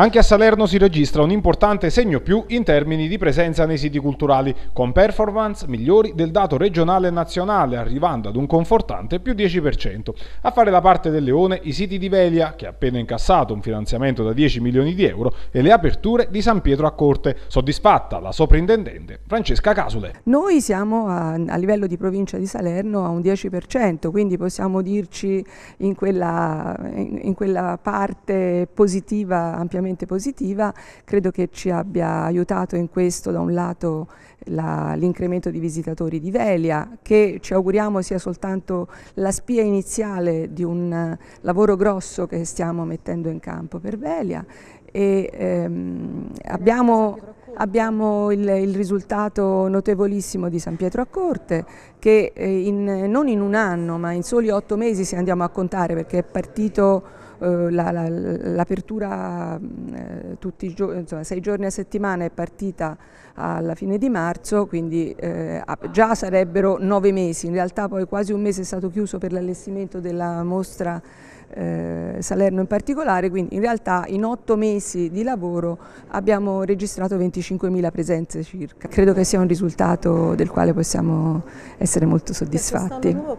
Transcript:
Anche a Salerno si registra un importante segno più in termini di presenza nei siti culturali, con performance migliori del dato regionale e nazionale, arrivando ad un confortante più 10%. A fare la parte del leone i siti di Velia, che ha appena incassato un finanziamento da 10 milioni di euro, e le aperture di San Pietro a Corte, soddisfatta la soprintendente Francesca Casule. Noi siamo a, a livello di provincia di Salerno a un 10%, quindi possiamo dirci in quella, in, in quella parte positiva ampiamente estremamente positiva, credo che ci abbia aiutato in questo da un lato l'incremento di visitatori di Velia, che ci auguriamo sia soltanto la spia iniziale di un eh, lavoro grosso che stiamo mettendo in campo per Velia e ehm, abbiamo, abbiamo il, il, risultato notevolissimo di San Pietro a Corte che eh, in, non in un anno ma in soli otto mesi se andiamo a contare perché è partito l'apertura eh, la, la, mm, eh, insomma, sei giorni a settimana è partita alla fine di marzo, quindi eh, già sarebbero nove mesi, in realtà poi quasi un mese è stato chiuso per l'allestimento della mostra eh, Salerno in particolare, quindi in realtà in otto mesi di lavoro abbiamo registrato 25.000 presenze circa. Credo che sia un risultato del quale possiamo essere molto soddisfatti.